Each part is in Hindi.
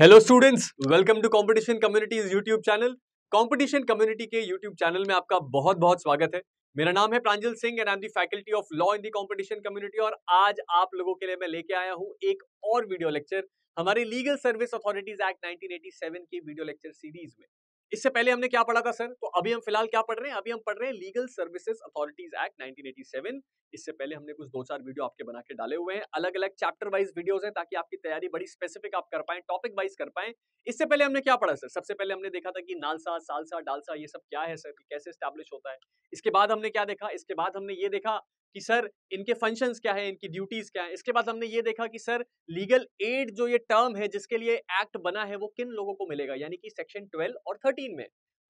Hello students welcome to competition community's YouTube channel competition community के यूट्यूब चैनल में आपका बहुत बहुत स्वागत है मेरा नाम है Pranjal Singh and I am the faculty of law in the competition community और आज आप लोगों के लिए मैं लेके आया हूँ एक और वीडियो लेक्चर हमारे लीगल सर्विस अथॉरिटीज एक्ट 1987 की वीडियो लेक्चर सीरीज में इससे पहले हमने क्या पढ़ा था सर तो अभी हम फिलहाल क्या पढ़ रहे हैं अभी हम पढ़ रहे हैं लीगल सर्विसेज अथॉरिटीज एक्ट 1987 इससे पहले हमने कुछ दो चार वीडियो आपके बना के डाले हुए हैं अलग अलग चैप्टर वाइज वीडियोस हैं ताकि आपकी तैयारी बड़ी स्पेसिफिक आप कर पाए टॉपिक वाइज कर पाए इससे पहले हमने क्या पढ़ा सर सबसे पहले हमने देखा था कि नालसा सालसा डालसा ये सब क्या है सर कैसे स्टैब्लिश होता है इसके बाद हमने क्या देखा इसके बाद हमने ये देखा कि सर इनके फंक्शंस क्या है इनकी ड्यूटीज क्या है इसके बाद हमने ये देखा कि सर लीगल एड जो ये टर्म है जिसके लिए एक्ट बना है वो किन लोगों को मिलेगा यानी कि सेक्शन ट्वेल्व और थर्टीन में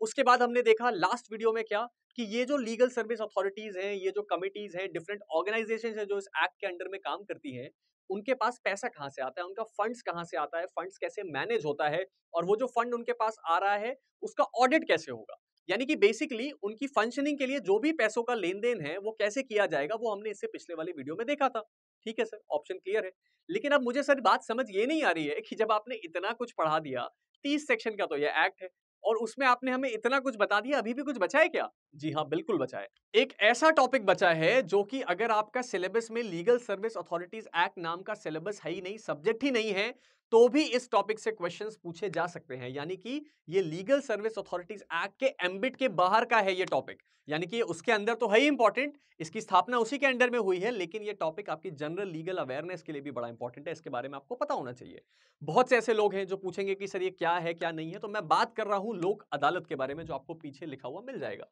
उसके बाद हमने देखा लास्ट वीडियो में क्या कि ये जो लीगल सर्विस अथॉरिटीज हैं ये जो कमिटीज हैं डिफरेंट ऑर्गेनाइजेशन है जो इस एक्ट के अंडर में काम करती है उनके पास पैसा कहाँ से आता है उनका फंड्स कहाँ से आता है फंड्स कैसे मैनेज होता है और वो जो फंड उनके पास आ रहा है उसका ऑडिट कैसे होगा यानी कि बेसिकली उनकी फंक्शनिंग के लिए जो भी पैसों का लेन देन है वो कैसे किया जाएगा वो हमने इससे पिछले वाले वीडियो में देखा था ठीक है सर ऑप्शन क्लियर है लेकिन अब मुझे सर बात समझ ये नहीं आ रही है कि जब आपने इतना कुछ पढ़ा दिया तीस सेक्शन का तो यह एक्ट है और उसमें आपने हमें इतना कुछ बता दिया अभी भी कुछ बचा है क्या जी हाँ बिल्कुल बचा है एक ऐसा टॉपिक बचा है जो कि अगर आपका सिलेबस में लीगल सर्विस अथॉरिटीज एक्ट नाम का सिलेबस है ही नहीं सब्जेक्ट ही नहीं है तो भी इस टॉपिक से क्वेश्चंस पूछे जा सकते हैं यानी कि ये लीगल सर्विस अथॉरिटीज एक्ट के एम्बिट के बाहर का है ये टॉपिक यानी कि उसके अंदर तो है ही इंपॉर्टेंट इसकी स्थापना उसी के अंडर में हुई है लेकिन ये टॉपिक आपकी जनरल लीगल अवेयरनेस के लिए भी बड़ा इंपॉर्टेंट है इसके बारे में आपको पता होना चाहिए बहुत से ऐसे लोग हैं जो पूछेंगे कि सर ये क्या है क्या नहीं है तो मैं बात कर रहा हूँ लोक अदालत के बारे में जो आपको पीछे लिखा हुआ मिल जाएगा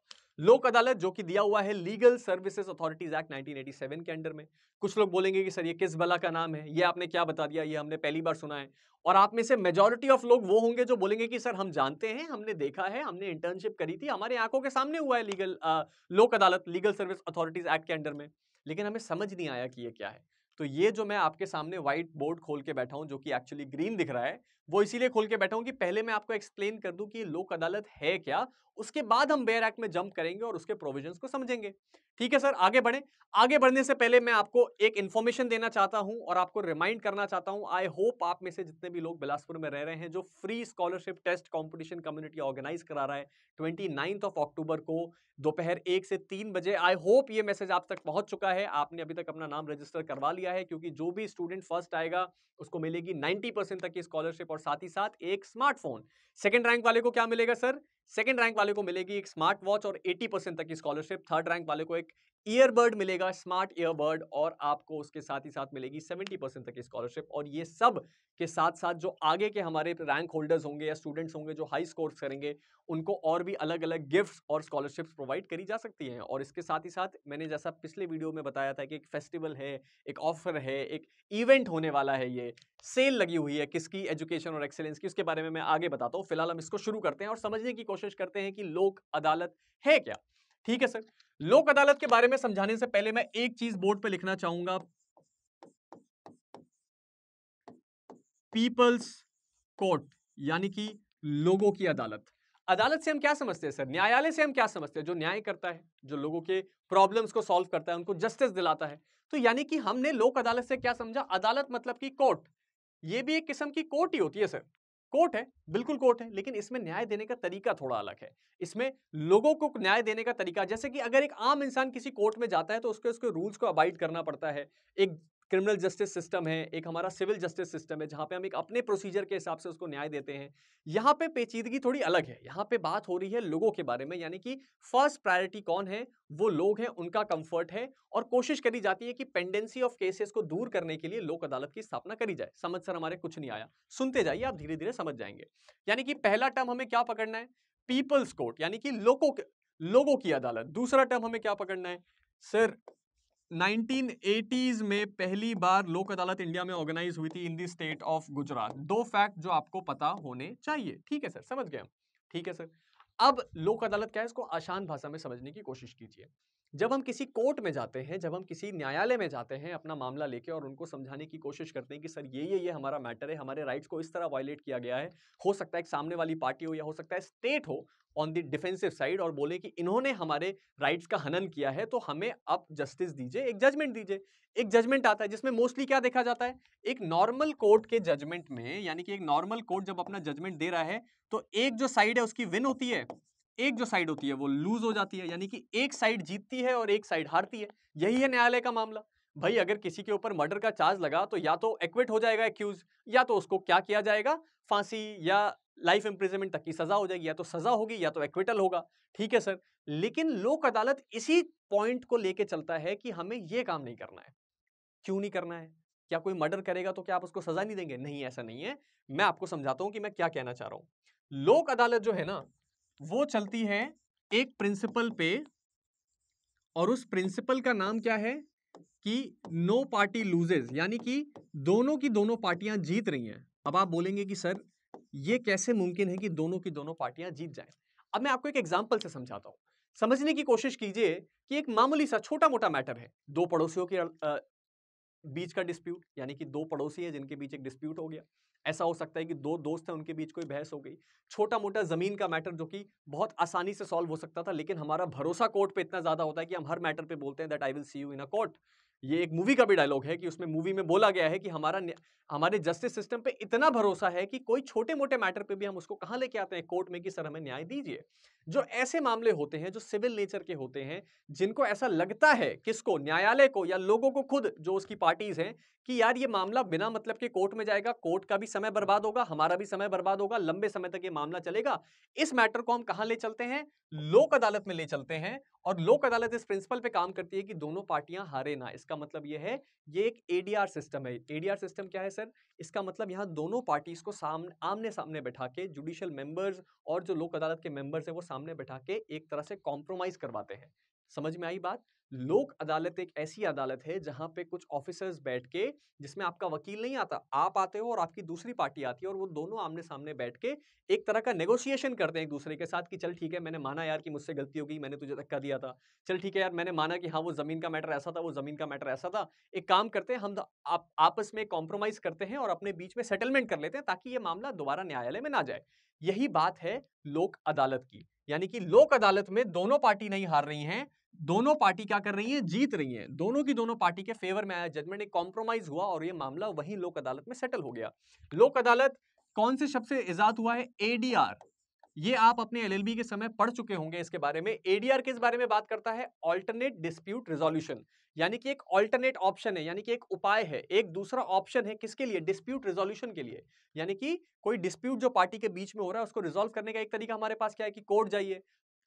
लोक अदालत जो कि दिया हुआ है लीगल सर्विसेज अथॉरिटीज एक्ट 1987 के अंडर में कुछ लोग बोलेंगे कि सर ये किस बला का नाम है ये आपने क्या बता दिया ये हमने पहली बार सुना है और आप में से मेजोरिटी ऑफ लोग वो होंगे जो बोलेंगे कि सर हम जानते हैं हमने देखा है हमने इंटर्नशिप करी थी हमारे आंखों के सामने हुआ है लीगल आ, Lok Adalat legal service authorities act के अंडर में लेकिन हमें समझ नहीं आया कि ये क्या है तो ये जो मैं आपके सामने व्हाइट बोर्ड खोल के बैठा हूँ जो कि एक्चुअली ग्रीन दिख रहा है वो इसीलिए खोल के बैठा हूँ कि पहले मैं आपको एक्सप्लेन कर दूँ कि लोक अदालत है क्या उसके बाद हम बेयर एक्ट में जंप करेंगे और उसके प्रोविजन को समझेंगे ठीक है सर आगे बढ़े आगे बढ़ने से पहले मैं आपको एक इन्फॉर्मेशन देना चाहता हूँ और आपको रिमाइंड करना चाहता हूँ आई होप आप में से जितने भी लोग बिलासपुर में रह रहे हैं जो free scholarship test competition community organise करा रहा है ट्वेंटी नाइन्थ ऑफ अक्टूबर को दोपहर एक से तीन बजे आई होप ये मैसेज आप तक पहुंच चुका है आपने अभी तक अपना नाम रजिस्टर करवा लिया दिया है क्योंकि जो भी स्टूडेंट फर्स्ट आएगा उसको मिलेगी 90 परसेंट तक की स्कॉलरशिप और साथ ही साथ एक स्मार्टफोन सेकेंड रैंक वाले को क्या मिलेगा सर सेकेंड रैंक वाले को मिलेगी एक स्मार्ट वॉच और 80 परसेंट तक की स्कॉलरशिप थर्ड रैंक वाले को एक ईयरबर्ड मिलेगा स्मार्ट ईयरबर्ड और आपको उसके साथ ही साथ मिलेगी 70 परसेंट तक की स्कॉलरशिप और ये सब के साथ साथ जो आगे के हमारे रैंक होल्डर्स होंगे या स्टूडेंट्स होंगे जो हाई स्कोर्स करेंगे उनको और भी अलग अलग गिफ्ट्स और स्कॉलरशिप्स प्रोवाइड करी जा सकती हैं और इसके साथ ही साथ मैंने जैसा पिछले वीडियो में बताया था कि एक फेस्टिवल है एक ऑफर है एक इवेंट होने वाला है ये सेल लगी हुई है किसकी एजुकेशन और एक्सेलेंस की उसके बारे में मैं आगे बताता हूँ फिलहाल हम इसको शुरू करते हैं और समझने की कोशिश कोशिश करते हैं कि लोक अदालत है क्या ठीक है सर लोक अदालत के बारे में समझाने से पहले मैं एक चीज बोर्ड पर लिखना चाहूंगा पीपल्स कोर्ट यानी कि लोगों की अदालत अदालत से हम क्या समझते हैं सर न्यायालय से हम क्या समझते हैं जो न्याय करता है जो लोगों के प्रॉब्लम्स को सॉल्व करता है उनको जस्टिस दिलाता है तो यानी कि हमने लोक अदालत से क्या समझा अदालत मतलब कि कोर्ट ये भी एक किस्म की कोर्ट ही होती है सर कोर्ट है बिल्कुल कोर्ट है लेकिन इसमें न्याय देने का तरीका थोड़ा अलग है इसमें लोगों को न्याय देने का तरीका जैसे कि अगर एक आम इंसान किसी कोर्ट में जाता है तो उसके उसके रूल्स को अबाइड करना पड़ता है एक क्रिमिनल जस्टिस सिस्टम है एक हमारा सिविल जस्टिस सिस्टम है जहाँ पे हम एक अपने प्रोसीजर के हिसाब से उसको न्याय देते हैं यहाँ पे पेचीदगी थोड़ी अलग है यहाँ पे बात हो रही है लोगों के बारे में यानी कि फर्स्ट प्रायोरिटी कौन है वो लोग हैं उनका कंफर्ट है और कोशिश करी जाती है कि पेंडेंसी ऑफ केसेस को दूर करने के लिए लोक अदालत की स्थापना करी जाए समझ सर हमारे कुछ नहीं आया सुनते जाइए आप धीरे धीरे समझ जाएंगे यानी कि पहला टर्म हमें क्या पकड़ना है पीपल्स कोर्ट यानी कि लोगों लोगों की अदालत दूसरा टर्म हमें क्या पकड़ना है सर 1980s में पहली बार लोक अदालत इंडिया में ऑर्गेनाइज हुई थी in the state of Gujarat दो फैक्ट जो आपको पता होने चाहिए ठीक है सर समझ गए ठीक है सर अब लोक अदालत क्या है इसको आसान भाषा में समझने की कोशिश कीजिए जब हम किसी कोर्ट में जाते हैं जब हम किसी न्यायालय में जाते हैं अपना मामला लेके और उनको समझाने की कोशिश करते हैं कि सर ये ये ये हमारा मैटर है हमारे राइट्स को इस तरह वायलेट किया गया है हो सकता है एक सामने वाली पार्टी हो या हो सकता है स्टेट हो ऑन दी डिफेंसिव साइड और बोले कि इन्होंने हमारे राइट्स का हनन किया है तो हमें आप जस्टिस दीजिए एक जजमेंट दीजिए एक जजमेंट आता है जिसमें मोस्टली क्या देखा जाता है एक नॉर्मल कोर्ट के जजमेंट में यानी कि एक नॉर्मल कोर्ट जब अपना जजमेंट दे रहा है तो एक जो साइड है उसकी विन होती है एक जो साइड होती है वो लूज हो जाती है यानी कि एक साइड जीतती है और एक साइड हारती है यही है न्यायालय का मामला भाई अगर किसी के ऊपर मर्डर का चार्ज लगा तो या तो एक्विट हो जाएगा एक्यूज या तो उसको क्या किया जाएगा फांसी या लाइफ इंप्रिजनमेंट तक की सजा हो जाएगी या तो सजा होगी या तो एक्विटल होगा ठीक है सर लेकिन लोक अदालत इसी पॉइंट को लेके चलता है कि हमें ये काम नहीं करना है क्यों नहीं करना है क्या कोई मर्डर करेगा तो क्या आप उसको सजा नहीं देंगे नहीं ऐसा नहीं है मैं आपको समझाता हूं कि मैं क्या कहना चाह रहा हूं लोक अदालत जो है ना वो चलती है एक प्रिंसिपल पे और उस प्रिंसिपल का नाम क्या है कि नो पार्टी लूजेज यानी कि दोनों की दोनों पार्टियां जीत रही हैं अब आप बोलेंगे कि सर ये कैसे मुमकिन है कि दोनों की दोनों पार्टियां जीत जाएं अब मैं आपको एक एग्जाम्पल से समझाता हूँ समझने की कोशिश कीजिए कि एक मामूली सा छोटा मोटा मैटर है दो पड़ोसियों की बीच का डिस्प्यूट यानी कि दो पड़ोसी हैं जिनके बीच एक डिस्प्यूट हो गया ऐसा हो सकता है कि दो दोस्त हैं उनके बीच कोई बहस हो गई छोटा मोटा ज़मीन का मैटर जो कि बहुत आसानी से सॉल्व हो सकता था लेकिन हमारा भरोसा कोर्ट पे इतना ज़्यादा होता है कि हम हर मैटर पे बोलते हैं that I will see you in a court ये एक मूवी का भी डायलॉग है कि उसमें मूवी में बोला गया है कि हमारा हमारे जस्टिस सिस्टम पे इतना भरोसा है कि कोई छोटे मोटे मैटर पे भी हम उसको कहाँ लेके आते हैं कोर्ट में कि सर हमें न्याय दीजिए जो ऐसे मामले होते हैं जो सिविल नेचर के होते हैं जिनको ऐसा लगता है किसको न्यायालय को या लोगों को खुद जो उसकी पार्टीज हैं कि यार ये मामला बिना मतलब के कोर्ट में जाएगा कोर्ट का भी समय बर्बाद होगा हमारा भी समय बर्बाद होगा लंबे समय तक ये मामला चलेगा इस मैटर को हम कहाँ ले चलते हैं लोक अदालत में ले चलते हैं और लोक अदालत इस प्रिंसिपल पे काम करती है कि दोनों पार्टियां हारे ना इस इसका मतलब ये है ये एक एडीआर सिस्टम है एडीआर सिस्टम क्या है सर इसका मतलब यहाँ दोनों पार्टीज को सामने आमने सामने बैठा के जुडिशियल मेंबर्स और जो लोक अदालत के मेंबर्स हैं वो सामने बैठा के एक तरह से कॉम्प्रोमाइज करवाते हैं समझ में आई बात लोक अदालत एक ऐसी अदालत है जहां पे कुछ ऑफिसर्स बैठ के जिसमें आपका वकील नहीं आता आप आते हो और आपकी दूसरी पार्टी आती है और वो दोनों आमने सामने बैठ के एक तरह का नेगोशिएशन करते हैं एक दूसरे के साथ कि चल ठीक है मैंने माना यार कि मुझसे गलती हो गई मैंने तुझे धक्का दिया था चल ठीक है यार मैंने माना कि हाँ वो ज़मीन का मैटर ऐसा था वो ज़मीन का मैटर ऐसा था एक काम करते हैं हम आप, आपस में कॉम्प्रोमाइज़ करते हैं और अपने बीच में सेटलमेंट कर लेते हैं ताकि ये मामला दोबारा न्यायालय में ना जाए यही बात है लोक अदालत की यानी कि लोक अदालत में दोनों पार्टी नहीं हार रही हैं दोनों पार्टी क्या कर रही हैं जीत रही हैं दोनों की दोनों पार्टी के फेवर में आया जजमेंट एक कॉम्प्रोमाइज हुआ और ये मामला वही लोक अदालत में सेटल हो गया लोक अदालत कौन से शब्द से इजाद हुआ है एडीआर ये आप अपने एलएलबी के समय पढ़ चुके होंगे इसके बारे में एडीआर के इस बारे में बात करता है ऑल्टरनेट डिस्प्यूट रिजोल्यूशन यानी कि एक ऑल्टरनेट ऑप्शन है यानी कि एक उपाय है एक दूसरा ऑप्शन है किसके लिए डिस्प्यूट रिजोल्यूशन के लिए यानी कि कोई डिस्प्यूट जो पार्टी के बीच में हो रहा है उसको रिजोल्व करने का एक तरीका हमारे पास क्या है कि कोर्ट जाइए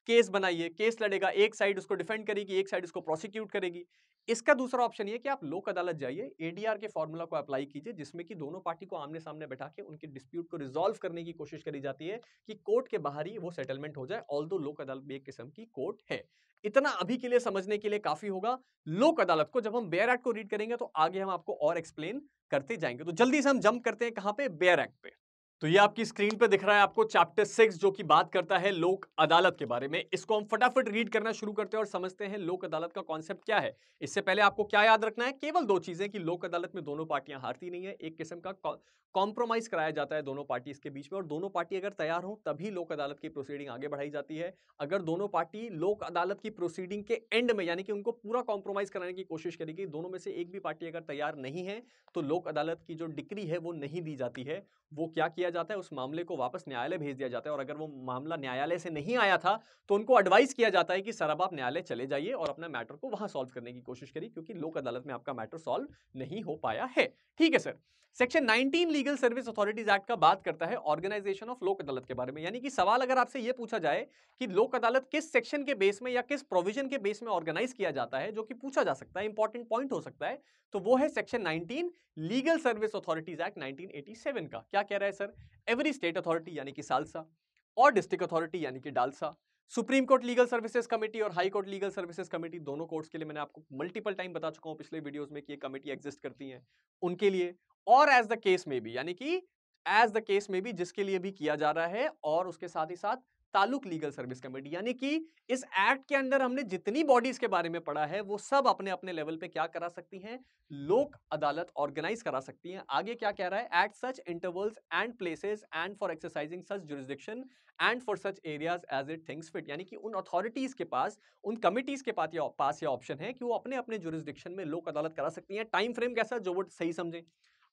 केस बनाइए केस लड़ेगा एक साइड उसको डिफेंड करेगी एक साइड उसको प्रोसिक्यूट करेगी इसका दूसरा ऑप्शन ये कि आप लोक अदालत जाइए एडीआर के फॉर्मूला को अप्लाई कीजिए जिसमें कि दोनों पार्टी को आमने सामने बैठा के उनके डिस्प्यूट को रिजॉल्व करने की कोशिश करी जाती है कि कोर्ट के बाहर ही वो सेटलमेंट हो जाए ऑल दो लोक अदालत भी एक किस्म की कोर्ट है इतना अभी के लिए समझने के लिए काफी होगा लोक अदालत को जब हम बेयर एक्ट को रीड करेंगे तो आगे हम आपको और एक्सप्लेन करते जाएंगे तो जल्दी से हम जंप करते हैं कहाँ पे बेयर एक्ट पे तो ये आपकी स्क्रीन पे दिख रहा है आपको चैप्टर सिक्स जो कि बात करता है लोक अदालत के बारे में इसको हम फटाफट रीड करना शुरू करते हैं और समझते हैं लोक अदालत का कॉन्सेप्ट क्या है इससे पहले आपको क्या याद रखना है केवल दो चीजें कि लोक अदालत में दोनों पार्टियां हारती नहीं है एक किस्म का कॉम्प्रोमाइज कराया जाता है दोनों पार्टी के बीच में और दोनों पार्टी अगर तैयार हो तभी लोक अदालत की प्रोसीडिंग आगे बढ़ाई जाती है अगर दोनों पार्टी लोक अदालत की प्रोसीडिंग के एंड में यानी कि उनको पूरा कॉम्प्रोमाइज कराने की कोशिश करेगी दोनों में से एक भी पार्टी अगर तैयार नहीं है तो लोक अदालत की जो डिक्री है वो नहीं दी जाती है वो क्या किया जाता है उस मामले को वापस न्यायालय भेज दिया जाता है और अगर वो मामला न्यायालय से नहीं आया था तो उनको एडवाइस किया जाता है कि सर अब आप न्यायालय चले जाइए और अपना मैटर को वहां सॉल्व करने की कोशिश करिए क्योंकि लोक अदालत में आपका मैटर सॉल्व नहीं हो पाया है ठीक है sir section 19 legal service authorities act का बात करता है ऑर्गेनाइजेशन ऑफ लोक अदालत के बारे में यानी कि सवाल अगर आपसे यह पूछा जाए कि लोक अदालत किस सेक्शन के बेस में या किस प्रोविजन के बेस में ऑर्गेनाइज किया जाता है जो कि पूछा जा सकता है इंपॉर्टेंट पॉइंट हो सकता है तो वो है section nineteen legal service authorities act 1987 का क्या कह रहा है सर एवरी स्टेट अथॉरिटी यानी कि सालसा और डिस्ट्रिक्ट अथॉरिटी यानी कि DALSA supreme court legal services committee और high court legal services committee दोनों कोर्ट्स के लिए मैंने आपको मल्टीपल टाइम बता चुका हूँ पिछले वीडियोस में कि ये कमेटी एग्जिस्ट करती हैं उनके लिए और एज द केस में भी यानी कि एज द केस में भी जिसके लिए भी किया जा रहा है और उसके साथ ही साथ तालुक लीगल सर्विस कमेटी यानी कि इस एक्ट के अंदर हमने जितनी बॉडीज के बारे में पढ़ा है वो सब अपने अपने लेवल पे क्या करा सकती हैं लोक अदालत ऑर्गेनाइज करा सकती हैं आगे क्या कह रहा है at such intervals and places and for exercising such jurisdiction and for such areas as it thinks fit यानी कि उन अथॉरिटीज के पास उन कमिटीज के पास या पास ये ऑप्शन है कि वो अपने अपने जुरिस्डिक्शन में लोक अदालत करा सकती हैं टाइम फ्रेम कैसा जो वो सही समझें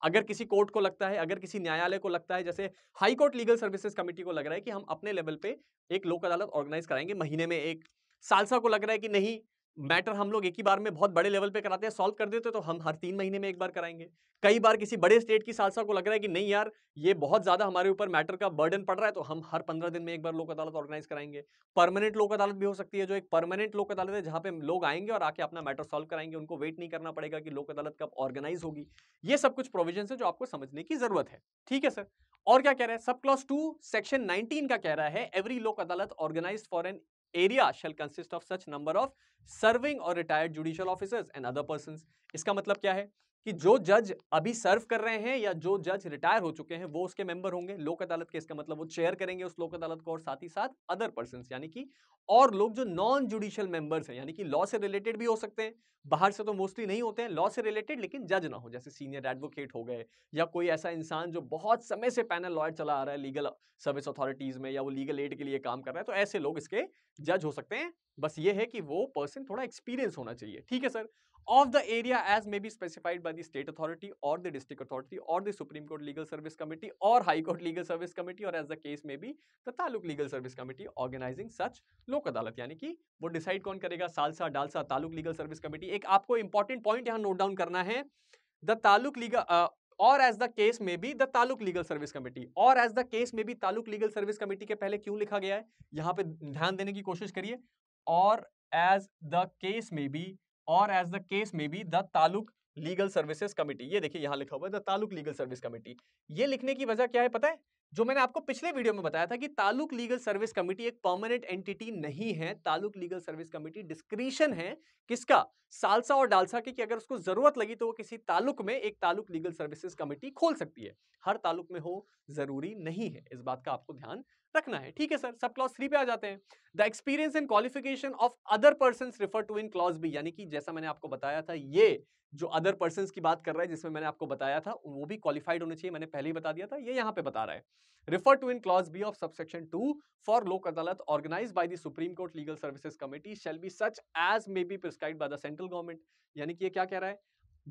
अगर किसी कोर्ट को लगता है अगर किसी न्यायालय को लगता है जैसे high court legal services committee को लग रहा है कि हम अपने लेवल पे एक लोक अदालत ऑर्गेनाइज कराएंगे महीने में एक सालसा को लग रहा है कि नहीं मैटर हम लोग एक ही बार में बहुत बड़े लेवल पे कराते हैं सॉल्व कर देते तो हम हर तीन महीने में एक बार कराएंगे कई बार किसी बड़े स्टेट की सालसा को लग रहा है कि नहीं यार ये बहुत ज़्यादा हमारे ऊपर मैटर का बर्डन पड़ रहा है तो हम हर पंद्रह दिन में एक बार लोक अदालत ऑर्गेनाइज कराएंगे परमानेंट लोक अदालत भी हो सकती है जो एक परमानेंट लोक अदालत है जहाँ पे लोग आएंगे और आके अपना मैटर सॉल्व कराएंगे उनको वेट नहीं करना पड़ेगा कि लोक अदालत कब ऑर्गेनाइज होगी ये सब कुछ प्रोविजन है जो आपको समझने की जरूरत है ठीक है सर और क्या कह रहा है सब क्लास टू सेक्शन 19 का कह रहा है every Lok Adalat organise for an area shall consist of such number of serving or retired judicial officers and other person इसका मतलब क्या है कि जो जज अभी सर्व कर रहे हैं या जो जज रिटायर हो चुके हैं वो उसके मेंबर होंगे लोक अदालत के इसका मतलब वो चेयर करेंगे उस लोक अदालत को और साथ ही साथ अदर पर्सन यानी कि और लोग जो नॉन जुडिशियल मेंबर्स हैं यानी कि लॉ से रिलेटेड भी हो सकते हैं बाहर से तो मोस्टली नहीं होते हैं लॉ से रिलेटेड लेकिन जज ना हो जैसे सीनियर एडवोकेट हो गए या कोई ऐसा इंसान जो बहुत समय से पैनल लॉयर चला आ रहा है लीगल सर्विस अथॉरिटीज में या वो लीगल एड के लिए काम कर रहा है तो ऐसे लोग इसके जज हो सकते हैं बस ये है कि वो पर्सन थोड़ा एक्सपीरियंस होना चाहिए ठीक है sir of the area as may be specified by the state authority or the district authority or the Supreme Court Legal Service Committee or High Court Legal Service Committee or as the case may be the Taluk Legal Service Committee organizing such lok adalat yani ki wo decide kon karega salsa dalsa taluk legal service committee ek aapko important point yahan note down karna hai the taluk legal uh, or as the case may be the taluk legal service committee or as the case may be taluk legal service committee ke pehle kyu likha gaya hai yahan pe dhyan dene ki koshish kariye or as the case may be or as the case may be the Taluk legal services committee ये देखिए यहाँ लिखा हुआ है the Taluk legal service committee ये लिखने की वजह क्या है पता है जो मैंने आपको पिछले वीडियो में बताया था कि तालुक लीगल सर्विस कमेटी एक परमानेंट एंटिटी नहीं है Taluk legal service committee discretion है किसका सालसा और डालसा के कि अगर उसको जरूरत लगी तो वो किसी तालुक में एक तालुक लीगल सर्विसेज कमेटी खोल सकती है हर तालुक में हो जरूरी नहीं है इस बात का आपको ध्यान रखना है ठीक है सर सब क्लॉज थ्री पे आ जाते हैं the experience and qualification of other person refer to in clause B यानी कि जैसा मैंने आपको बताया था ये जो अदर पर्सन की बात कर रहा है जिसमें मैंने आपको बताया था वो भी क्वालिफाइड होने चाहिए मैंने पहले ही बता दिया था ये यहाँ पे बता रहा है refer to in clause B of सबसे two for Lok Adalat organise by the supreme court legal service committee shall be such as may be prescribe by the central government यानी कि ये क्या कह रहा है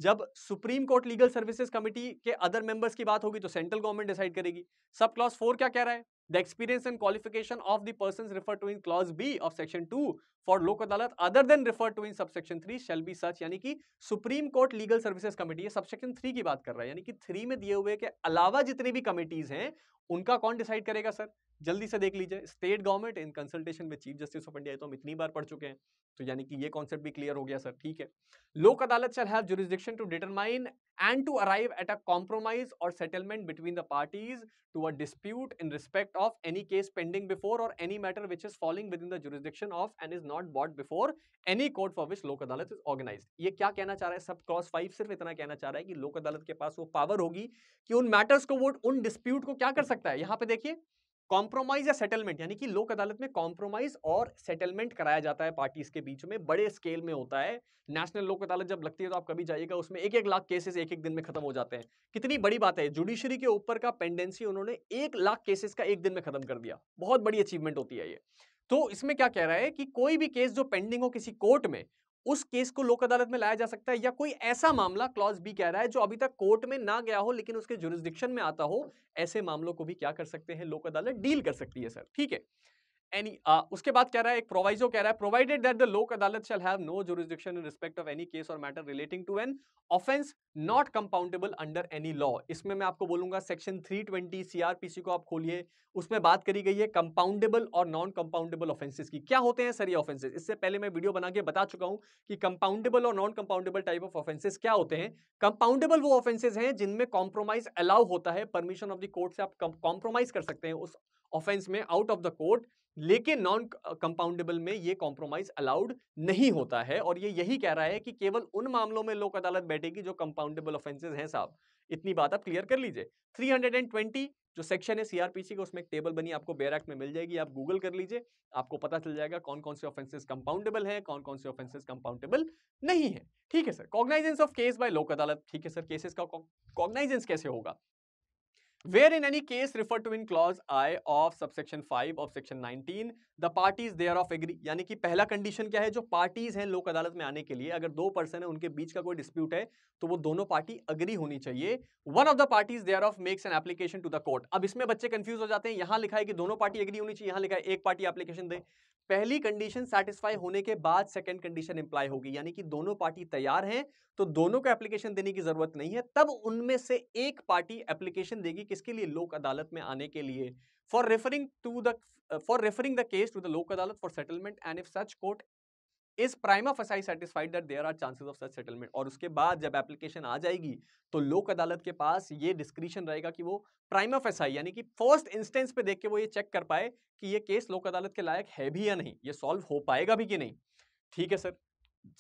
जब supreme court legal services committee के अदर मेंबर्स की बात होगी तो सेंट्रल गवर्नमेंट डिसाइड करेगी सब क्लॉज फोर क्या कह रहा है the experience and qualification of the persons referred to in clause b of section 2 for lok adalat other than referred to in subsection 3 shall be such यानी कि supreme court legal services committee ये सबसेक्शन 3 की बात कर रहा है यानी कि 3 में दिए हुए के अलावा जितनी भी कमेटीज हैं उनका कौन डिसाइड करेगा सर जल्दी से देख लीजिए स्टेट गवर्नमेंट इन कंसल्टेशन में चीफ जस्टिस ऑफ इंडिया तो हम इतनी बार पढ़ चुके हैं तो यानी कि ये कॉन्सेप्ट भी क्लियर हो गया सर ठीक है Lok Adalat shall have jurisdiction to determine and to arrive at a compromise or settlement between the parties to a dispute in respect of any case pending before or any matter which is falling within the jurisdiction of and is not brought before any court for which Lok Adalat is organise ये क्या कहना चाह रहा है सब क्रॉस फाइव सिर्फ इतना कहना चाह रहा है कि लोक अदालत के पास वो पावर होगी कि उन मैटर्स को वो उन डिस्प्यूट को क्या कर सकता है यहाँ पे देखिए कॉम्प्रोमाइज या सेटलमेंट यानी कि लोक अदालत में कॉम्प्रोमाइज और सेटलमेंट कराया जाता है पार्टीज के बीच में बड़े स्केल में होता है नेशनल लोक अदालत जब लगती है तो आप कभी जाइएगा उसमें एक एक लाख केसेस एक एक दिन में खत्म हो जाते हैं कितनी बड़ी बात है जुडिशरी के ऊपर का पेंडेंसी उन्होंने एक लाख केसेस का एक दिन में खत्म कर दिया बहुत बड़ी अचीवमेंट होती है ये तो इसमें क्या कह रहा है कि कोई भी केस जो पेंडिंग हो किसी कोर्ट में उस केस को लोक अदालत में लाया जा सकता है या कोई ऐसा मामला क्लॉज बी कह रहा है जो अभी तक कोर्ट में ना गया हो लेकिन उसके जुरिस्डिक्शन में आता हो ऐसे मामलों को भी क्या कर सकते हैं लोक अदालत डील कर सकती है सर ठीक है एनी uh, उसके बाद कह रहा है एक प्रोवाइजो कह रहा है provided that the Lok Adalat shall have no jurisdiction in respect of any case or matter relating to an offence not compoundable under any law इसमें मैं आपको बोलूंगा सेक्शन 320 ट्वेंटी सीआरपीसी को आप खोलिए उसमें बात करी गई है कंपाउंडेबल और नॉन कंपाउंडेबल ऑफेंसेस की क्या होते हैं सर ये ऑफेंसेस इससे पहले मैं वीडियो बना के बता चुका हूं कि कंपाउंडेबल और non compoundable type of offences क्या होते हैं कंपाउंडेबल वो ऑफेंसेस हैं जिनमें कॉम्प्रोमाइज अलाउ होता है परमिशन ऑफ द कोर्ट से आप कॉम्प्रोमाइज कर सकते हैं उस ऑफेंस में आउट ऑफ द कोर्ट लेकिन नॉन कंपाउंडेबल में ये कॉम्प्रोमाइज अलाउड नहीं होता है और ये यही कह रहा है कि केवल उन मामलों में लोक अदालत बैठेगी जो कंपाउंडेबल ऑफेंसेज हैं साहब इतनी बात आप क्लियर कर लीजिए 320 जो सेक्शन है सीआरपीसी का उसमें एक टेबल बनी आपको बेयर एक्ट में मिल जाएगी आप गूगल कर लीजिए आपको पता चल जाएगा कौन कौन से ऑफेंसेज कंपाउंडेबल है कौन कौन से ऑफेंसेज कंपाउंडेबल नहीं है ठीक है sir cognizance of case by Lok Adalat ठीक है सर केसेस का कॉग्नाइजेंस कैसे होगा where in any case referred to in clause i of subsection 5 of section 19 the parties thereof agree यानी कि पहला कंडीशन क्या है जो पार्टीज हैं लोक अदालत में आने के लिए अगर दो पर्सन है उनके बीच का कोई डिस्प्यूट है तो वो दोनों पार्टी अग्री होनी चाहिए one of the parties thereof makes an application to the court अब इसमें बच्चे कंफ्यूज हो जाते हैं यहां लिखा है कि दोनों पार्टी एग्री होनी चाहिए यहां लिखा है एक पार्टी एप्लीकेशन दे पहली कंडीशन सेटिस्फाई होने के बाद सेकंड कंडीशन इंप्लाई होगी यानी कि दोनों पार्टी तैयार हैं तो दोनों को एप्लीकेशन देने की जरूरत नहीं है तब उनमें से एक पार्टी एप्लीकेशन देगी किसके लिए लोक अदालत में आने के लिए for referring to the for referring the case to the Lok Adalat for settlement and if such court is prima facie satisfied that there are chances of such settlement और उसके बाद जब एप्लीकेशन आ जाएगी तो लोक अदालत के पास ये डिस्क्रिप्शन रहेगा कि वो प्राइमा फसाई यानी कि फर्स्ट इंस्टेंस पे देख के वो ये चेक कर पाए कि ये केस लोक अदालत के लायक है भी या नहीं ये सॉल्व हो पाएगा भी कि नहीं ठीक है सर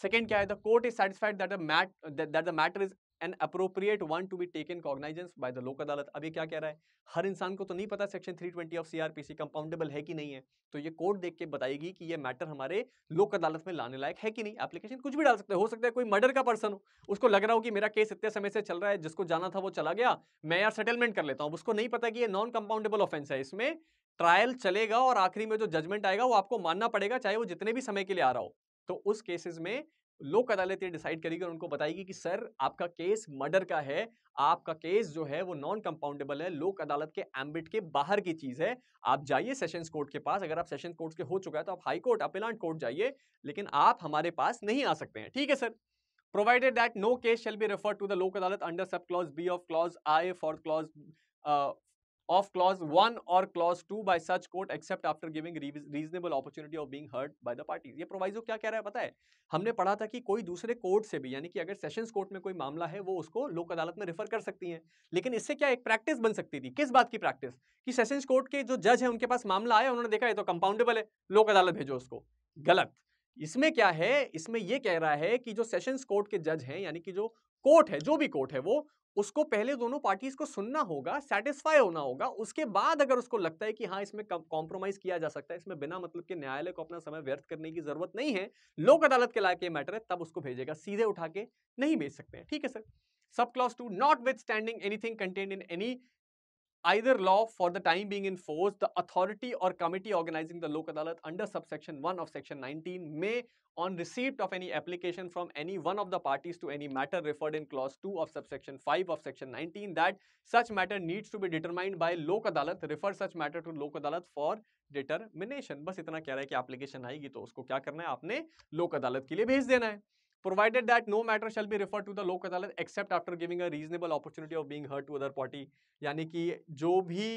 सेकेंड क्या है the court is satisfied that that the matter is an appropriate one to be taken cognizance by the Lok Adalat अब ये क्या कह रहा है हर इंसान को तो नहीं पता सेक्शन 320 ऑफ सीआरपीसी कंपाउंडेबल है कि नहीं है तो ये कोर्ट देख के बताएगी कि ये मैटर हमारे लोक अदालत में लाने लायक है कि नहीं एप्लीकेशन कुछ भी डाल सकते हो सकता है कोई मर्डर का पर्सन हो उसको लग रहा हो कि मेरा केस इतने समय से चल रहा है जिसको जाना था वो चला गया मैं यार सेटलमेंट कर लेता हूँ उसको नहीं पता कि ये नॉन कंपाउंडेबल ऑफेंस है इसमें ट्रायल चलेगा और आखिरी में जो जजमेंट आएगा वो आपको मानना पड़ेगा चाहे वो जितने भी समय के लिए आ रहा हो तो उस केसेस में लोक अदालत ये डिसाइड करेगी और उनको बताएगी कि सर आपका केस मर्डर का है आपका केस जो है वो नॉन कंपाउंडेबल है लोक अदालत के एम्बिट के बाहर की चीज़ है आप जाइए सेशंस कोर्ट के पास अगर आप सेशंस कोर्ट के हो चुका है तो आप हाई कोर्ट अपिलांट कोर्ट जाइए लेकिन आप हमारे पास नहीं आ सकते हैं ठीक है sir provided that no case shall be refer to the Lok Adalat under sub clause B of clause I for clause of clause 1 or clause 2 by such court except after giving reasonable opportunity of being heard by the parties ये प्रोवाइजो क्या कह रहा है पता है हमने पढ़ा था कि कोई दूसरे कोर्ट से भी यानी कि अगर सेशंस कोर्ट में कोई मामला है वो उसको लोक अदालत में रेफर कर सकती हैं लेकिन इससे क्या एक प्रैक्टिस बन सकती थी किस बात की प्रैक्टिस कि सेशन कोर्ट के जो जज है उनके पास मामला आया उन्होंने देखा ये तो कंपाउंडेबल है लोक अदालत भेजो उसको गलत इसमें क्या है इसमें यह कह रहा है कि जो सेशंस कोर्ट के जज हैं यानी कि जो कोर्ट है जो भी कोर्ट है वो उसको पहले दोनों पार्टीज को सुनना होगा सेटिस्फाई होना होगा उसके बाद अगर उसको लगता है कि हाँ इसमें कॉम्प्रोमाइज किया जा सकता है इसमें बिना मतलब के न्यायालय को अपना समय व्यर्थ करने की जरूरत नहीं है लोक अदालत के लायक ये मैटर है तब उसको भेजेगा सीधे उठा के नहीं भेज सकते हैं ठीक है सर सब टू notwithstanding anything content in any either law for the time being in force, the authority or committee organizing the Lok Adalat under subsection 1 of section 19 may, on receipt of any application from any one of the parties to any matter referred in clause 2 of subsection 5 of section 19, that such matter needs to be determined by Lok Adalat, refer such matter to Lok Adalat for determination bas itna keh raha hai ki application aayegi to usko kya karna hai aapne lok adalat ke liye bhej dena hai provided that no matter shall be referred to the lok adalat except after giving a reasonable opportunity of being heard to other party yani ki jo bhi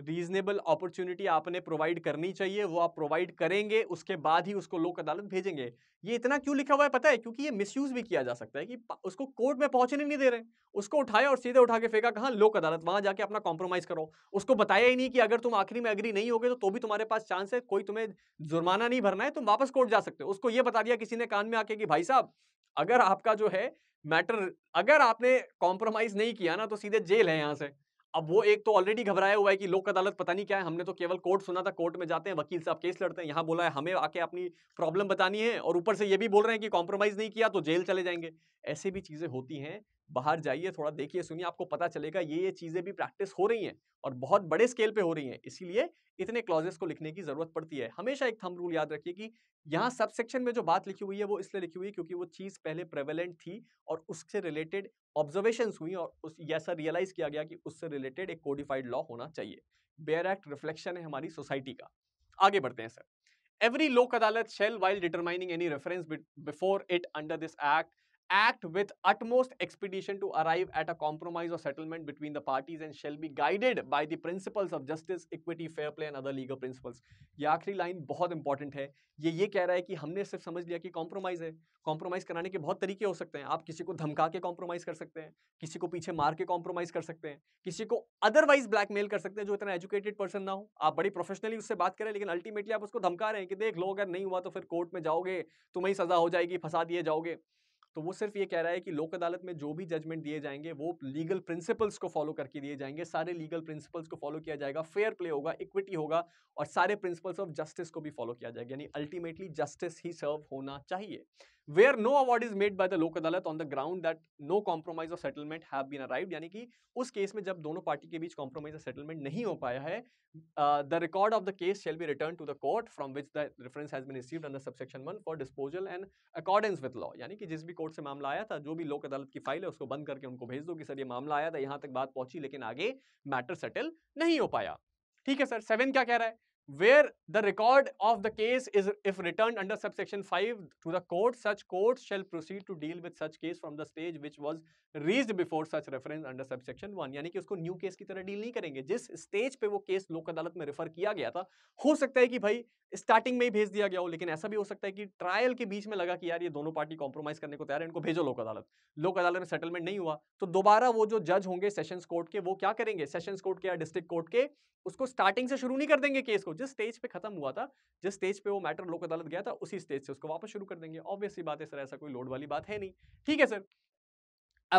reasonable opportunity आपने प्रोवाइड करनी चाहिए वो आप प्रोवाइड करेंगे उसके बाद ही उसको लोक अदालत भेजेंगे ये इतना क्यों लिखा हुआ है पता है क्योंकि ये मिसयूज भी किया जा सकता है कि उसको कोर्ट में पहुंचने नहीं दे रहे उसको उठाया और सीधे उठा के फेंका कहा लोक अदालत वहां जाके अपना कॉम्प्रोमाइज करो उसको बताया ही नहीं कि अगर तुम आखिरी में अग्री नहीं होगे तो, तो भी तुम्हारे पास चांस है कोई तुम्हें जुर्माना नहीं भरना है तुम वापस कोर्ट जा सकते हो उसको ये बता दिया किसी ने कान में आके कि भाई साहब अगर आपका जो है मैटर अगर आपने कॉम्प्रोमाइज नहीं किया ना तो सीधे जेल है यहाँ से अब वो एक तो ऑलरेडी घबराया हुआ है कि लोक अदालत पता नहीं क्या है हमने तो केवल कोर्ट सुना था कोर्ट में जाते हैं वकील साहब केस लड़ते हैं यहाँ बोला है हमें आके अपनी प्रॉब्लम बतानी है और ऊपर से ये भी बोल रहे हैं कि कॉम्प्रोमाइज़ नहीं किया तो जेल चले जाएंगे ऐसे भी चीज़ें होती हैं बाहर जाइए थोड़ा देखिए सुनिए आपको पता चलेगा ये ये चीज़ें भी प्रैक्टिस हो रही हैं और बहुत बड़े स्केल पे हो रही हैं इसीलिए इतने क्लॉजेस को लिखने की ज़रूरत पड़ती है हमेशा एक थम रूल याद रखिए कि यहाँ सब सेक्शन में जो बात लिखी हुई है वो इसलिए लिखी हुई है क्योंकि वो चीज़ पहले प्रेवलेंट थी और उससे रिलेटेड ऑब्जर्वेशन हुई और उस ऐसा रियलाइज़ किया गया कि उससे रिलेटेड एक कोडिफाइड लॉ होना चाहिए बेयर एक्ट रिफ्लेक्शन है हमारी सोसाइटी का आगे बढ़ते हैं sir every Lok Adalat shall while determining any reference before it under this act act with utmost expedition to arrive at a compromise or settlement between the parties and shall be guided by the principles of justice, equity, fair play and other legal principles. ये आखिरी लाइन बहुत इंपॉर्टेंट है ये ये कह रहा है कि हमने सिर्फ समझ लिया कि कॉम्प्रोमाइज है कॉम्प्रोमाइज कराने के बहुत तरीके हो सकते हैं आप किसी को धमका के कॉम्प्रोमाइज कर सकते हैं किसी को पीछे मार के कॉम्प्रोमाइज कर सकते हैं किसी को अदरवाइज ब्लैकमेल कर सकते हैं जो इतना एजुकेटेड पर्सन ना हो आप बड़ी प्रोफेशनली उससे बात करें लेकिन अल्टीमेटली आप उसको धमका रहे हैं कि देख लो अगर नहीं हुआ तो फिर कोर्ट में जाओगे तुम्हें सजा हो जाएगी फंसा दिए जाओगे तो वो सिर्फ ये कह रहा है कि लोक अदालत में जो भी जजमेंट दिए जाएंगे वो लीगल प्रिंसिपल्स को फॉलो करके दिए जाएंगे सारे लीगल प्रिंसिपल्स को फॉलो किया जाएगा फेयर प्ले होगा इक्विटी होगा और सारे प्रिंसिपल्स ऑफ जस्टिस को भी फॉलो किया जाएगा यानी अल्टीमेटली जस्टिस ही सर्व होना चाहिए where no award is made by the Lok Adalat on the ground that no compromise of settlement have been arrive यानी कि उस केस में जब दोनों पार्टी के बीच कॉम्प्रोमाइज ऑफ सेटलमेंट नहीं हो पाया है the record of the case shall be return to the court from which the reference has been received under subsection one for disposal and accordance with law यानी कि जिस भी कोर्ट से मामला आया था जो भी लोक अदालत की फाइल है उसको बंद करके उनको भेज दो कि सर ये मामला आया था यहां तक बात पहुंची लेकिन आगे मैटर सेटल नहीं हो पाया ठीक है सर सेवन क्या कह रहा है where the record of the case is if returned under subsection 5 to the court such court shall proceed to deal with such case from the stage which was reached before such reference under subsection 1 यानी कि उसको न्यू केस की तरह डील नहीं करेंगे जिस स्टेज पे वो केस लोक अदालत में रेफर किया गया था हो सकता है कि भाई स्टार्टिंग में ही भेज दिया गया हो लेकिन ऐसा भी हो सकता है कि ट्रायल के बीच में लगा कि यार ये दोनों पार्टी कॉम्प्रोमाइज करने को तैयार है इनको भेजो लोक अदालत लोक अदालत में सेटलमेंट नहीं हुआ तो दोबारा वो जो जज होंगे सेशंस कोर्ट के वो क्या करेंगे सेशंस कोर्ट के या डिस्ट्रिक्ट कोर्ट के उसको स्टार्टिंग से शुरू नहीं कर देंगे केस को वो जिस स्टेज पे खत्म हुआ था जिस स्टेज पे वो मैटर लोक अदालत गया था उसी स्टेज से उसको वापस शुरू कर देंगे ऑब्वियसली बात है सर ऐसा कोई लोड वाली बात है नहीं ठीक है सर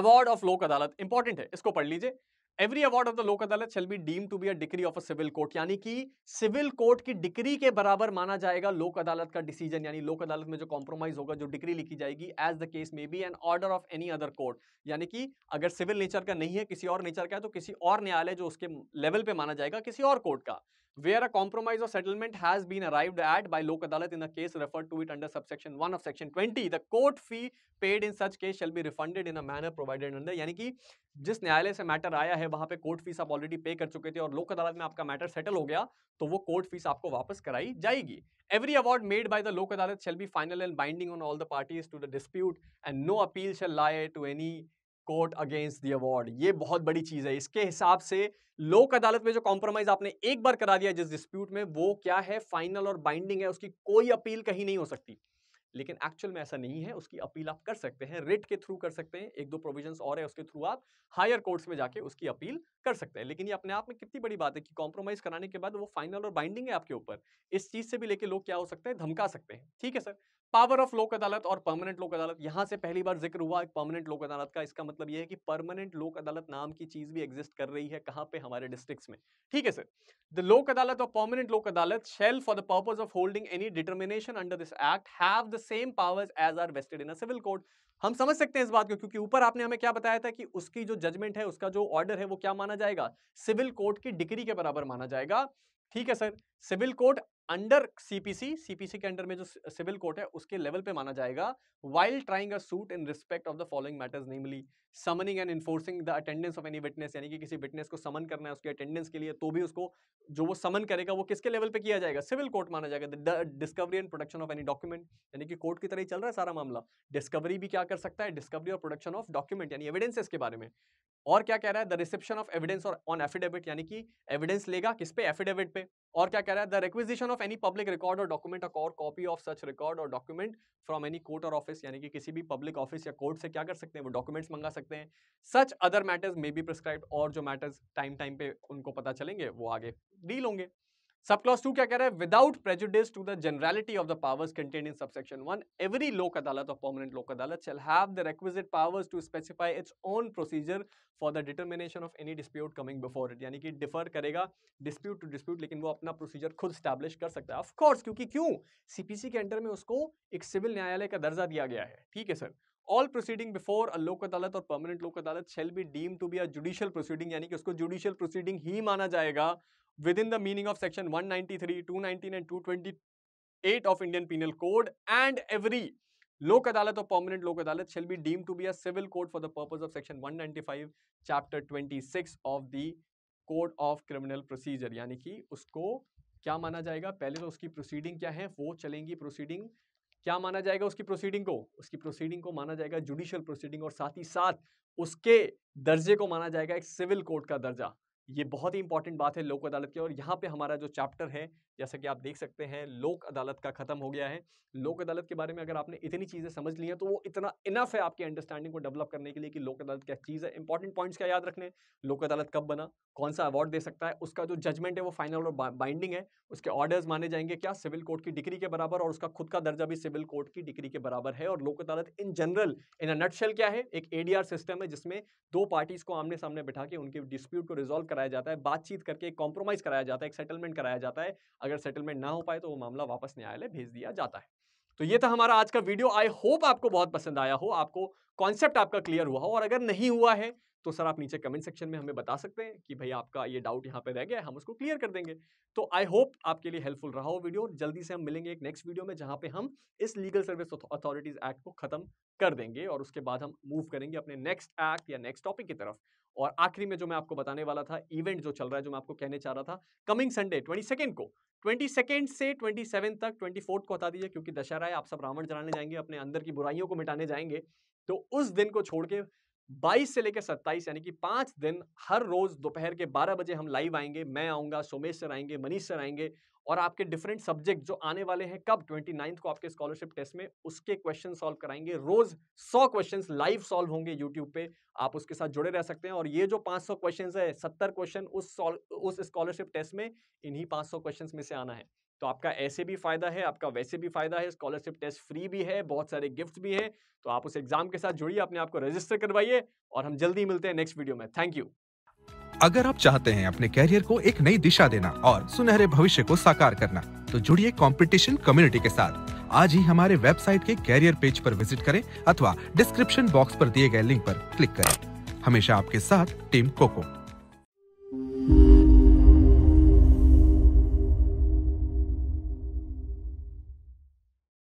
अवार्ड ऑफ लोक अदालत इंपॉर्टेंट है इसको पढ़ लीजिए every award of the Lok Adalat shall be deem to be a degree of a civil court यानी कि सिविल कोर्ट की डिग्री के बराबर माना जाएगा लोक अदालत का डिसीजन यानी लोक अदालत में जो कॉम्प्रोमाइज होगा जो डिग्री लिखी जाएगी as the case may be an order of any other court यानी कि अगर सिविल नेचर का नहीं है किसी और नेचर का है तो किसी और न्यायालय जो उसके लेवल पे माना जाएगा किसी और कोर्ट का where a compromise or settlement has been arrived at by lok adalat in a case referred to it under subsection 1 of section 20 the court fee paid in such case shall be refunded in a manner provided under यानी कि जिस न्यायालय से मैटर आया है वहां पे कोर्ट फीस आप ऑलरेडी पे कर चुके थे और लोक अदालत में आपका मैटर सेटल हो गया तो वो कोर्ट फीस आपको वापस कराई जाएगी every award made by the Lok Adalat shall be final and binding on all the parties to the dispute and no appeal shall lie to any court against the award ये बहुत बड़ी चीज़ है इसके हिसाब से लोक अदालत में जो कॉम्प्रोमाइज आपने एक बार करा दिया जिस डिस्प्यूट में वो क्या है फाइनल और बाइंडिंग है उसकी कोई अपील कहीं नहीं हो सकती लेकिन एक्चुअल में ऐसा नहीं है उसकी अपील आप कर सकते हैं रिट के थ्रू कर सकते हैं एक दो प्रोविजंस और है उसके थ्रू आप हायर कोर्ट्स में जाके उसकी अपील कर सकते हैं लेकिन ये अपने आप में कितनी बड़ी बात है कि कॉम्प्रोमाइज कराने के बाद वो फाइनल और बाइंडिंग है आपके ऊपर इस चीज़ से भी लेके लोग क्या हो सकते हैं धमका सकते हैं ठीक है सर पावर ऑफ लोक अदालत और परमानेंट लोक अदालत यहां से पहली बार जिक्र हुआ परमानेंट लोक अदालत का इसका मतलब यह है कि परमानेंट लोक अदालत नाम की चीज भी एग्जिस्ट कर रही है कहां पे हमारे डिस्ट्रिक्ट्स में ठीक है sir the Lok Adalat or permanent Lok Adalat shall for the purpose of holding any determination under this act have the same powers as are vested in civil court हम समझ सकते हैं इस बात को क्योंकि ऊपर आपने हमें क्या बताया था कि उसकी जो जजमेंट है उसका जो ऑर्डर है वो क्या माना जाएगा सिविल कोर्ट की डिग्री के बराबर माना जाएगा ठीक है sir civil court under CPC CPC के अंडर में जो सिविल कोर्ट है उसके लेवल पे माना जाएगा while trying a suit in respect of the following matters namely summoning and enforcing the attendance of any witness यानी कि किसी विटनेस को समन करना है उसके अटेंडेंस के लिए तो भी उसको जो वो समन करेगा वो किसके लेवल पे किया जाएगा सिविल कोर्ट माना जाएगा discovery and production of any document यानी कि कोर्ट की तरह ही चल रहा है सारा मामला डिस्कवरी भी क्या कर सकता है डिस्कवरी और प्रोडक्शन ऑफ डॉक्यूमेंट यानी एविडेंसेस के बारे में और क्या कह रहा है द रिसेप्शन ऑफ एविडेंस और ऑन एफिडेविट यानी कि एविडेंस लेगा किस पे एफिडेविट पे और क्या कह रहा है the requisition of any public record or document or copy of such record or document from any court or office यानी कि किसी भी पब्लिक ऑफिस या कोर्ट से क्या कर सकते हैं वो डॉक्यूमेंट्स मंगा सकते हैं such other matters may be prescribe और जो मैटर्स टाइम टाइम पे उनको पता चलेंगे वो आगे डील होंगे सब क्लास टू क्या कह रहा है without prejudice to the generality of the powers content in subsection one every Lok Adalat of permanent Lok Adalat shall have the requisite powers to specify its own procedure for the determination of any dispute coming before it यानी कि डिफर करेगा डिस्प्यूट टू डिस्प्यूट लेकिन वो अपना प्रोसीजर खुद स्टैब्लिश कर सकता है ऑफकोर्स क्योंकि क्यों सीपीसी के अंडर में उसको एक सिविल न्यायालय का दर्जा दिया गया है ठीक है sir all proceeding before a Lok Adalat or permanent Lok Adalat shall be deem to be a judicial proceeding यानी कि उसको जुडिशियल प्रोसीडिंग ही माना जाएगा within the meaning of section 193, 219 and 228 of Indian Penal Code and every Lok Adalat or permanent Lok Adalat shall be deemed to be a civil court for the purpose of section 195 chapter 26 of the code of criminal procedure यानी कि उसको क्या माना जाएगा पहले तो उसकी प्रोसीडिंग क्या है वो चलेंगी प्रोसीडिंग क्या माना जाएगा उसकी प्रोसीडिंग को उसकी प्रोसीडिंग को माना जाएगा जुडिशियल प्रोसीडिंग और साथ ही साथ उसके दर्जे को माना जाएगा एक सिविल कोर्ट का दर्जा ये बहुत ही इंपॉर्टेंट बात है लोक अदालत की और यहाँ पे हमारा जो चैप्टर है जैसा कि आप देख सकते हैं लोक अदालत का खत्म हो गया है लोक अदालत के बारे में अगर आपने इतनी चीज़ें समझ ली हैं तो वो इतना इनफ है आपकी अंडरस्टैंडिंग को डेवलप करने के लिए कि लोक अदालत क्या चीज़ है इंपॉर्टेंट पॉइंट्स क्या याद रखने लोक अदालत कब बना कौन सा अवार्ड दे सकता है उसका जो जजमेंट है वो फाइनल और बाइंडिंग है उसके ऑर्डर्स माने जाएंगे क्या सिविल कोर्ट की डिग्री के बराबर और उसका खुद का दर्जा भी सिविल कोर्ट की डिग्री के बराबर है और लोक अदालत in general in a nutshell क्या है एक एडीआर सिस्टम है जिसमें दो पार्टीज को आमने सामने बिठा के उनके डिस्प्यूट को रिजोल्व कराया जाता है बातचीत करके एक कॉम्प्रोमाइज़ कराया जाता है एक सेटलमेंट कराया जाता है अगर सेटलमेंट ना हो पाए तो वो मामला वापस न्यायालय भेज दिया जाता है तो ये था हमारा आज का वीडियो आई होप आपको बहुत पसंद आया हो आपको कॉन्सेप्ट आपका क्लियर हुआ हो और अगर नहीं हुआ है तो सर आप नीचे कमेंट सेक्शन में हमें बता सकते हैं कि भाई आपका ये डाउट यहाँ पे रह गया है हम उसको क्लियर कर देंगे तो आई होप आपके लिए हेल्पफुल रहा हो वीडियो जल्दी से हम मिलेंगे एक नेक्स्ट वीडियो में जहाँ पे हम इस लीगल सर्विस अथॉरिटीज एक्ट को खत्म कर देंगे और उसके बाद हम मूव करेंगे अपने नेक्स्ट एक्ट या नेक्स्ट टॉपिक की तरफ और आखिरी में जो मैं आपको बताने वाला था इवेंट जो चल रहा है जो मैं आपको कहने चाह रहा था कमिंग संडे ट्वेंटी को ट्वेंटी सेकेंड से ट्वेंटी सेवन तक ट्वेंटी फोर्थ को बता दीजिए क्योंकि दशहरा है आप सब रावण जलाने जाएंगे अपने अंदर की बुराइयों को मिटाने जाएंगे तो उस दिन को छोड़ के 22 से लेकर 27 यानी कि पाँच दिन हर रोज दोपहर के 12 बजे हम लाइव आएंगे मैं आऊँगा सोमेश सर आएंगे मनीष सर आएंगे और आपके डिफरेंट सब्जेक्ट जो आने वाले हैं कब ट्वेंटी को आपके स्कॉलरशिप टेस्ट में उसके क्वेश्चन सॉल्व कराएंगे रोज सौ क्वेश्चन लाइव सॉल्व होंगे यूट्यूब पे आप उसके साथ जुड़े रह सकते हैं और ये जो सौ क्वेश्चन है सत्तर क्वेश्चन उस उस स्कॉलरशिप टेस्ट में इन्हीं सौ क्वेश्चन में से आना है तो आपका ऐसे भी फायदा है आपका वैसे भी फायदा है स्कॉलरशिप टेस्ट फ्री भी है बहुत सारे गिफ्ट भी है तो आप उस एग्जाम के साथ जुड़िए अपने आपको रजिस्टर करवाइए और हम जल्दी मिलते हैं नेक्स्ट वीडियो में थैंक यू अगर आप चाहते हैं अपने कैरियर को एक नई दिशा देना और सुनहरे भविष्य को साकार करना तो जुड़िए कंपटीशन कम्युनिटी के साथ आज ही हमारे वेबसाइट के कैरियर पेज पर विजिट करें अथवा डिस्क्रिप्शन बॉक्स पर दिए गए लिंक पर क्लिक करें हमेशा आपके साथ टीम कोको